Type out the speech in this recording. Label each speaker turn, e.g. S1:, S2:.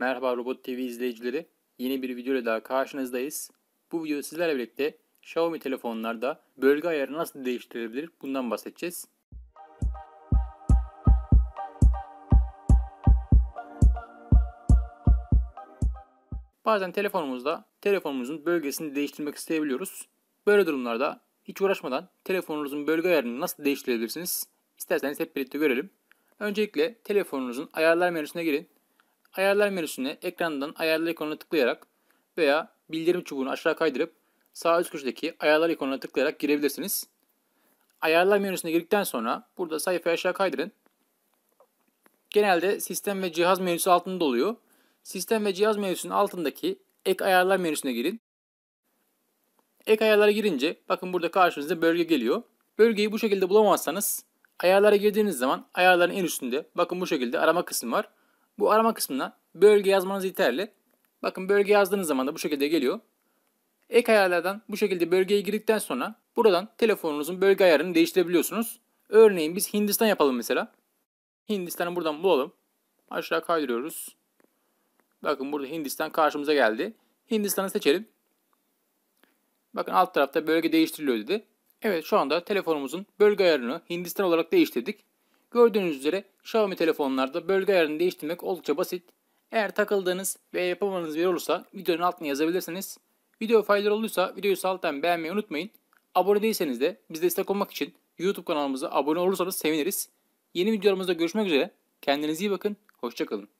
S1: Merhaba Robot TV izleyicileri. Yeni bir video ile daha karşınızdayız. Bu video sizlerle birlikte Xiaomi telefonlarda bölge ayarı nasıl değiştirilebilir bundan bahsedeceğiz. Bazen telefonumuzda telefonumuzun bölgesini değiştirmek isteyebiliyoruz. Böyle durumlarda hiç uğraşmadan telefonunuzun bölge ayarını nasıl değiştirebilirsiniz? İsterseniz hep birlikte görelim. Öncelikle telefonunuzun ayarlar menüsüne girin Ayarlar menüsüne ekrandan ayarlar ikonuna tıklayarak veya bildirim çubuğunu aşağı kaydırıp sağ üst köşedeki ayarlar ikonuna tıklayarak girebilirsiniz. Ayarlar menüsüne girdikten sonra burada sayfayı aşağı kaydırın. Genelde sistem ve cihaz menüsü altında oluyor. Sistem ve cihaz menüsünün altındaki ek ayarlar menüsüne girin. Ek ayarlara girince bakın burada karşınızda bölge geliyor. Bölgeyi bu şekilde bulamazsanız ayarlara girdiğiniz zaman ayarların en üstünde bakın bu şekilde arama kısmı var. Bu arama kısmına bölge yazmanız yeterli. Bakın bölge yazdığınız zaman da bu şekilde geliyor. Ek ayarlardan bu şekilde bölgeye girdikten sonra buradan telefonunuzun bölge ayarını değiştirebiliyorsunuz. Örneğin biz Hindistan yapalım mesela. Hindistan'ı buradan bulalım. Aşağı kaydırıyoruz. Bakın burada Hindistan karşımıza geldi. Hindistan'ı seçelim. Bakın alt tarafta bölge değiştiriliyor dedi. Evet şu anda telefonumuzun bölge ayarını Hindistan olarak değiştirdik. Gördüğünüz üzere Xiaomi telefonlarda bölge ayarını değiştirmek oldukça basit. Eğer takıldığınız veya yapamadığınız bir olursa videonun altına yazabilirsiniz. Video faydalı olduysa videoyu saltan beğenmeyi unutmayın. Abone değilseniz de biz destek olmak için YouTube kanalımıza abone olursanız seviniriz. Yeni videolarımızda görüşmek üzere. Kendinize iyi bakın. Hoşçakalın.